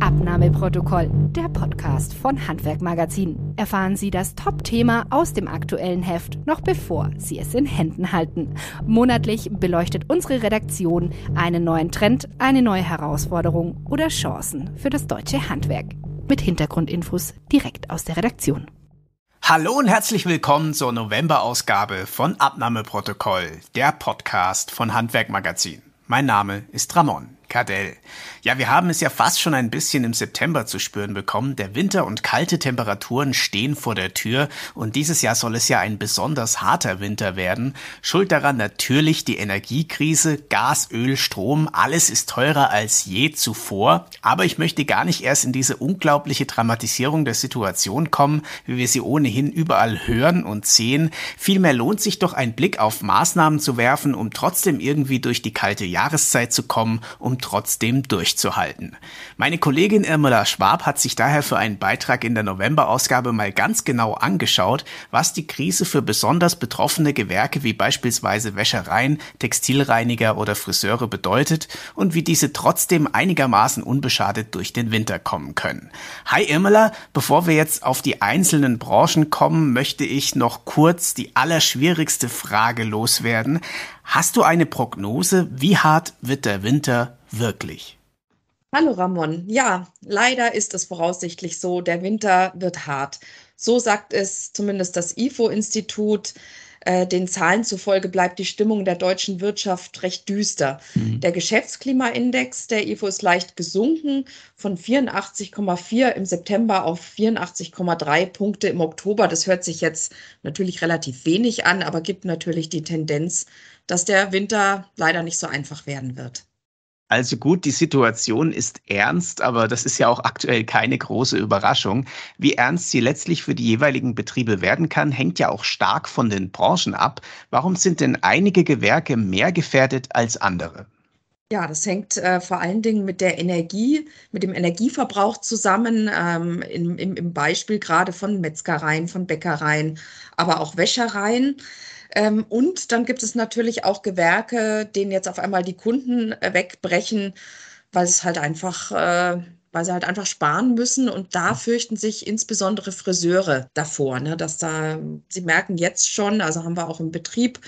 Abnahmeprotokoll, der Podcast von Handwerk Magazin. Erfahren Sie das Top-Thema aus dem aktuellen Heft noch bevor Sie es in Händen halten. Monatlich beleuchtet unsere Redaktion einen neuen Trend, eine neue Herausforderung oder Chancen für das deutsche Handwerk. Mit Hintergrundinfos direkt aus der Redaktion. Hallo und herzlich willkommen zur November-Ausgabe von Abnahmeprotokoll, der Podcast von Handwerkmagazin. Mein Name ist Ramon. Kadell. Ja, wir haben es ja fast schon ein bisschen im September zu spüren bekommen. Der Winter und kalte Temperaturen stehen vor der Tür und dieses Jahr soll es ja ein besonders harter Winter werden. Schuld daran natürlich die Energiekrise, Gas, Öl, Strom, alles ist teurer als je zuvor. Aber ich möchte gar nicht erst in diese unglaubliche Dramatisierung der Situation kommen, wie wir sie ohnehin überall hören und sehen. Vielmehr lohnt sich doch ein Blick auf Maßnahmen zu werfen, um trotzdem irgendwie durch die kalte Jahreszeit zu kommen, um trotzdem durchzuhalten. Meine Kollegin Irmela Schwab hat sich daher für einen Beitrag in der november mal ganz genau angeschaut, was die Krise für besonders betroffene Gewerke wie beispielsweise Wäschereien, Textilreiniger oder Friseure bedeutet und wie diese trotzdem einigermaßen unbeschadet durch den Winter kommen können. Hi Irmela, bevor wir jetzt auf die einzelnen Branchen kommen, möchte ich noch kurz die allerschwierigste Frage loswerden. Hast du eine Prognose, wie hart wird der Winter wirklich? Hallo Ramon. Ja, leider ist es voraussichtlich so, der Winter wird hart. So sagt es zumindest das IFO-Institut. Äh, den Zahlen zufolge bleibt die Stimmung der deutschen Wirtschaft recht düster. Mhm. Der Geschäftsklimaindex der IFO ist leicht gesunken von 84,4 im September auf 84,3 Punkte im Oktober. Das hört sich jetzt natürlich relativ wenig an, aber gibt natürlich die Tendenz, dass der Winter leider nicht so einfach werden wird. Also gut, die Situation ist ernst, aber das ist ja auch aktuell keine große Überraschung. Wie ernst sie letztlich für die jeweiligen Betriebe werden kann, hängt ja auch stark von den Branchen ab. Warum sind denn einige Gewerke mehr gefährdet als andere? Ja, das hängt äh, vor allen Dingen mit der Energie, mit dem Energieverbrauch zusammen, ähm, im, im, im Beispiel gerade von Metzgereien, von Bäckereien, aber auch Wäschereien. Ähm, und dann gibt es natürlich auch Gewerke, denen jetzt auf einmal die Kunden äh, wegbrechen, weil es halt einfach äh, weil sie halt einfach sparen müssen. Und da fürchten sich insbesondere Friseure davor, ne? dass da, sie merken jetzt schon, also haben wir auch im Betrieb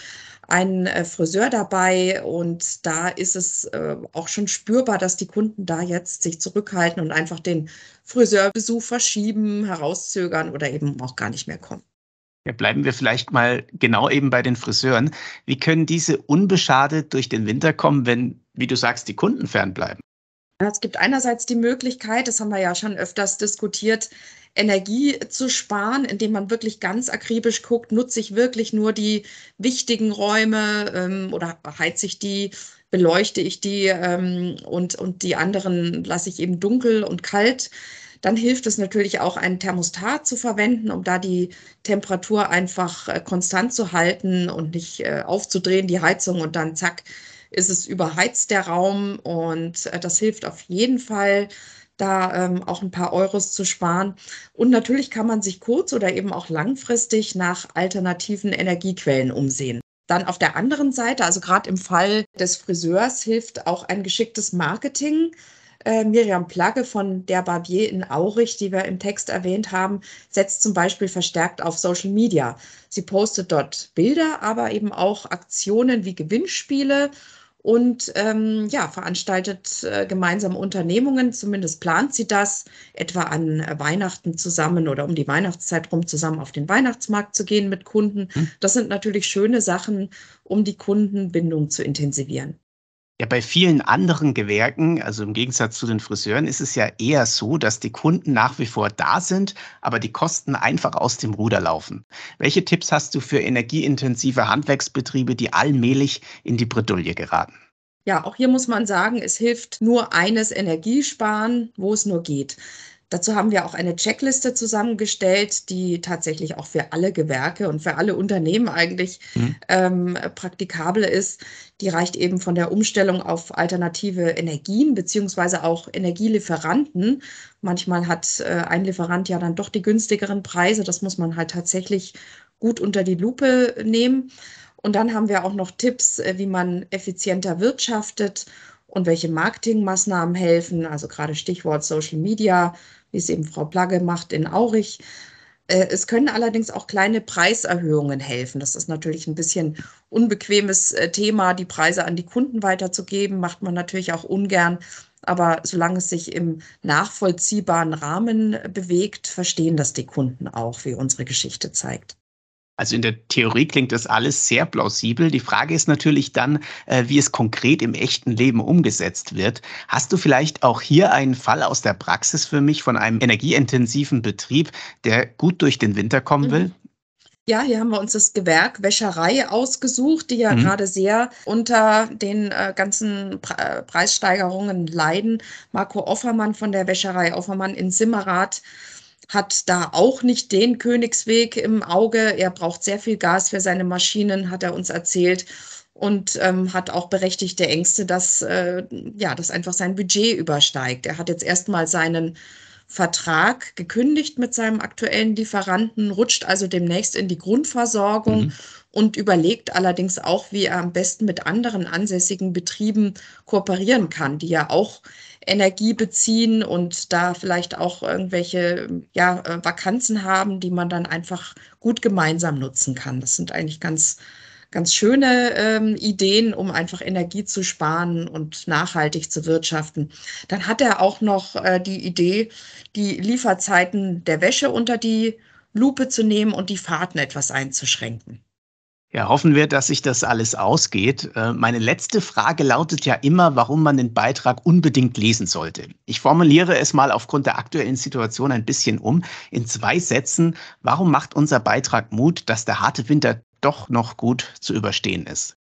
einen äh, Friseur dabei und da ist es äh, auch schon spürbar, dass die Kunden da jetzt sich zurückhalten und einfach den Friseurbesuch verschieben, herauszögern oder eben auch gar nicht mehr kommen. Ja, bleiben wir vielleicht mal genau eben bei den Friseuren. Wie können diese unbeschadet durch den Winter kommen, wenn, wie du sagst, die Kunden fernbleiben? Es gibt einerseits die Möglichkeit, das haben wir ja schon öfters diskutiert, Energie zu sparen, indem man wirklich ganz akribisch guckt, nutze ich wirklich nur die wichtigen Räume ähm, oder heize ich die, beleuchte ich die ähm, und, und die anderen lasse ich eben dunkel und kalt. Dann hilft es natürlich auch, ein Thermostat zu verwenden, um da die Temperatur einfach äh, konstant zu halten und nicht äh, aufzudrehen, die Heizung und dann zack, ist es überheizt der Raum und äh, das hilft auf jeden Fall da ähm, auch ein paar Euros zu sparen. Und natürlich kann man sich kurz- oder eben auch langfristig nach alternativen Energiequellen umsehen. Dann auf der anderen Seite, also gerade im Fall des Friseurs, hilft auch ein geschicktes Marketing. Äh, Miriam Plagge von der Barbier in Aurich, die wir im Text erwähnt haben, setzt zum Beispiel verstärkt auf Social Media. Sie postet dort Bilder, aber eben auch Aktionen wie Gewinnspiele und ähm, ja, veranstaltet äh, gemeinsame Unternehmungen. Zumindest plant sie das, etwa an Weihnachten zusammen oder um die Weihnachtszeit rum zusammen auf den Weihnachtsmarkt zu gehen mit Kunden. Hm. Das sind natürlich schöne Sachen, um die Kundenbindung zu intensivieren. Ja, bei vielen anderen Gewerken, also im Gegensatz zu den Friseuren, ist es ja eher so, dass die Kunden nach wie vor da sind, aber die Kosten einfach aus dem Ruder laufen. Welche Tipps hast du für energieintensive Handwerksbetriebe, die allmählich in die Bredouille geraten? Ja, auch hier muss man sagen, es hilft nur eines Energiesparen, wo es nur geht. Dazu haben wir auch eine Checkliste zusammengestellt, die tatsächlich auch für alle Gewerke und für alle Unternehmen eigentlich mhm. ähm, praktikabel ist. Die reicht eben von der Umstellung auf alternative Energien beziehungsweise auch Energielieferanten. Manchmal hat äh, ein Lieferant ja dann doch die günstigeren Preise. Das muss man halt tatsächlich gut unter die Lupe nehmen. Und dann haben wir auch noch Tipps, äh, wie man effizienter wirtschaftet und welche Marketingmaßnahmen helfen, also gerade Stichwort Social Media, wie es eben Frau Plagge macht in Aurich. Äh, es können allerdings auch kleine Preiserhöhungen helfen. Das ist natürlich ein bisschen unbequemes äh, Thema, die Preise an die Kunden weiterzugeben, macht man natürlich auch ungern. Aber solange es sich im nachvollziehbaren Rahmen äh, bewegt, verstehen das die Kunden auch, wie unsere Geschichte zeigt. Also in der Theorie klingt das alles sehr plausibel. Die Frage ist natürlich dann, äh, wie es konkret im echten Leben umgesetzt wird. Hast du vielleicht auch hier einen Fall aus der Praxis für mich von einem energieintensiven Betrieb, der gut durch den Winter kommen mhm. will? Ja, hier haben wir uns das Gewerk Wäscherei ausgesucht, die ja mhm. gerade sehr unter den äh, ganzen Pre äh, Preissteigerungen leiden. Marco Offermann von der Wäscherei Offermann in Simmerath hat da auch nicht den Königsweg im Auge. Er braucht sehr viel Gas für seine Maschinen, hat er uns erzählt und ähm, hat auch berechtigte Ängste, dass äh, ja, das einfach sein Budget übersteigt. Er hat jetzt erstmal seinen Vertrag gekündigt mit seinem aktuellen Lieferanten, rutscht also demnächst in die Grundversorgung. Mhm und überlegt allerdings auch, wie er am besten mit anderen ansässigen Betrieben kooperieren kann, die ja auch Energie beziehen und da vielleicht auch irgendwelche ja, äh, Vakanzen haben, die man dann einfach gut gemeinsam nutzen kann. Das sind eigentlich ganz ganz schöne ähm, Ideen, um einfach Energie zu sparen und nachhaltig zu wirtschaften. Dann hat er auch noch äh, die Idee, die Lieferzeiten der Wäsche unter die Lupe zu nehmen und die Fahrten etwas einzuschränken. Ja, hoffen wir, dass sich das alles ausgeht. Äh, meine letzte Frage lautet ja immer, warum man den Beitrag unbedingt lesen sollte. Ich formuliere es mal aufgrund der aktuellen Situation ein bisschen um. In zwei Sätzen, warum macht unser Beitrag Mut, dass der harte Winter doch noch gut zu überstehen ist?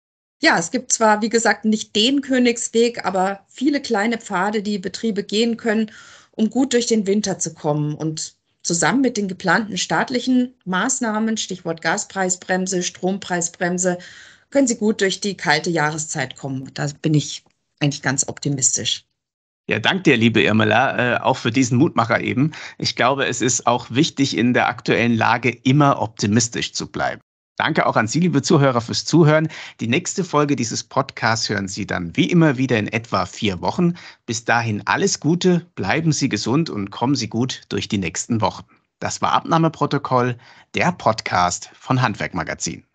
Ja, es gibt zwar, wie gesagt, nicht den Königsweg, aber viele kleine Pfade, die Betriebe gehen können, um gut durch den Winter zu kommen. Und zusammen mit den geplanten staatlichen Maßnahmen, Stichwort Gaspreisbremse, Strompreisbremse, können sie gut durch die kalte Jahreszeit kommen. Da bin ich eigentlich ganz optimistisch. Ja, danke dir, liebe Irmela, äh, auch für diesen Mutmacher eben. Ich glaube, es ist auch wichtig, in der aktuellen Lage immer optimistisch zu bleiben. Danke auch an Sie, liebe Zuhörer, fürs Zuhören. Die nächste Folge dieses Podcasts hören Sie dann wie immer wieder in etwa vier Wochen. Bis dahin alles Gute, bleiben Sie gesund und kommen Sie gut durch die nächsten Wochen. Das war Abnahmeprotokoll, der Podcast von Handwerkmagazin.